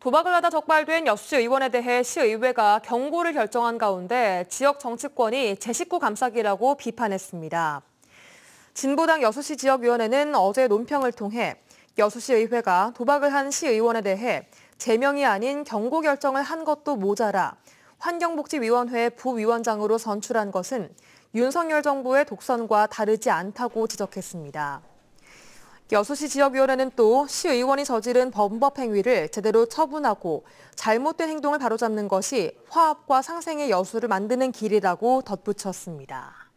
도박을 하다 적발된 여수 의원에 대해 시의회가 경고를 결정한 가운데 지역 정치권이 제 식구 감싸기라고 비판했습니다. 진보당 여수시 지역위원회는 어제 논평을 통해 여수시 의회가 도박을 한 시의원에 대해 제명이 아닌 경고 결정을 한 것도 모자라 환경복지위원회 부위원장으로 선출한 것은 윤석열 정부의 독선과 다르지 않다고 지적했습니다. 여수시 지역위원회는 또 시의원이 저지른 범법 행위를 제대로 처분하고 잘못된 행동을 바로잡는 것이 화합과 상생의 여수를 만드는 길이라고 덧붙였습니다.